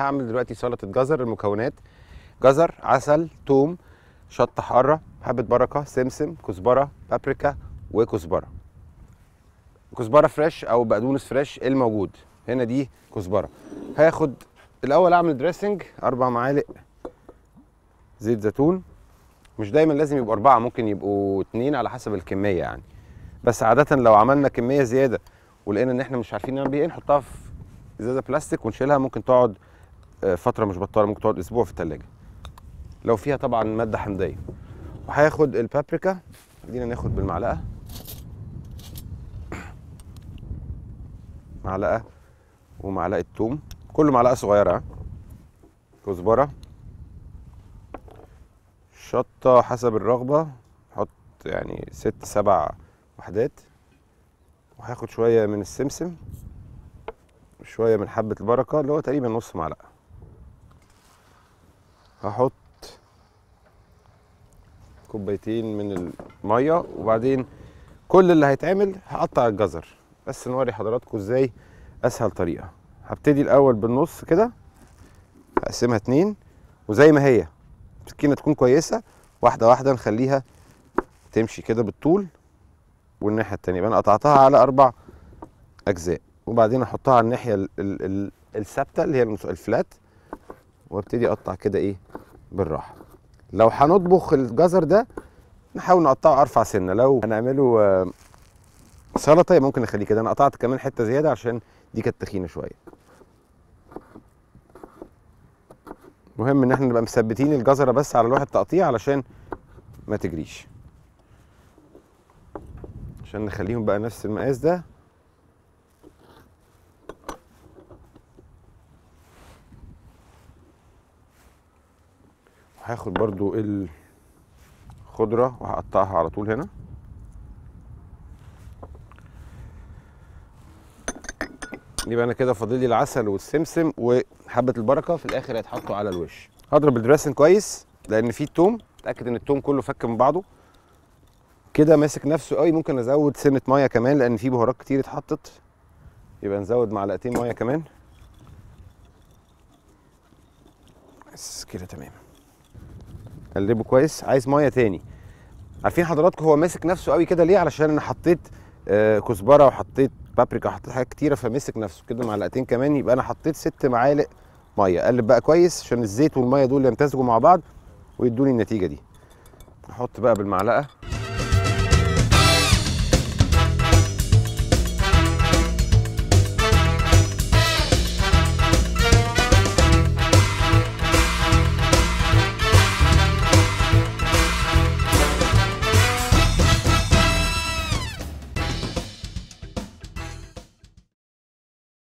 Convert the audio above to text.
هعمل دلوقتي سلطه جزر المكونات جزر عسل توم شطه حاره حبه بركه سمسم كزبره بابريكا وكزبره كزبره فريش او بقدونس فريش الموجود هنا دي كزبره هاخد الاول اعمل دريسنج اربع معالق زيت زيتون مش دايما لازم يبقوا اربعه ممكن يبقوا اتنين على حسب الكميه يعني بس عاده لو عملنا كميه زياده ولقينا ان احنا مش عارفين نعمل بيها ايه نحطها في ازازه بلاستيك ونشيلها ممكن تقعد آه، فتره مش بطاله ممكن تقعد اسبوع في الثلاجه لو فيها طبعا ماده حمضيه وهاخد البابريكا خلينا ناخد بالمعلقه معلقه ومعلقه ثوم كل معلقه صغيره كزبره شطه حسب الرغبه حط يعني ست سبع وحدات وهاخد شويه من السمسم شويه من حبه البركه اللي هو تقريبا نص معلقه هحط كوبايتين من الميه وبعدين كل اللي هيتعمل هقطع الجزر بس نوري حضراتكم ازاي اسهل طريقه هبتدي الاول بالنص كده هقسمها اتنين وزي ما هي السكينه تكون كويسه واحده واحده نخليها تمشي كده بالطول والناحيه التانيه انا قطعتها على اربع اجزاء وبعدين احطها على الناحيه الثابته اللي هي الفلات وابتدي اقطع كده ايه بالراحه لو هنطبخ الجزر ده نحاول نقطعه ارفع سنه لو هنعمله آه، سلطه ممكن نخليه كده انا قطعت كمان حته زياده عشان دي كانت تخينه شويه مهم ان احنا نبقى مثبتين الجزره بس على لوحه تقطيع علشان ما تجريش عشان نخليهم بقى نفس المقاس ده هاخد برضو الخضرة وهقطعها على طول هنا يبقى انا كده فاضل لي العسل والسمسم وحبه البركه في الاخر هيتحطوا على الوش هضرب الدريسنج كويس لان فيه التوم اتاكد ان التوم كله فك من بعضه كده ماسك نفسه قوي ممكن ازود سنه ميه كمان لان فيه بهارات كتير اتحطت يبقى نزود معلقتين ميه كمان بس كده تمام قلبه كويس عايز ميه تاني عارفين حضراتكم هو ماسك نفسه قوي كده ليه علشان انا حطيت آه، كزبره وحطيت بابريكا وحطيت حاجات كتيره فمسك نفسه كده معلقتين كمان يبقى انا حطيت ست معالق ميه قلب بقى كويس عشان الزيت والميه دول يمتزجوا مع بعض ويدوني النتيجه دي نحط بقى بالمعلقه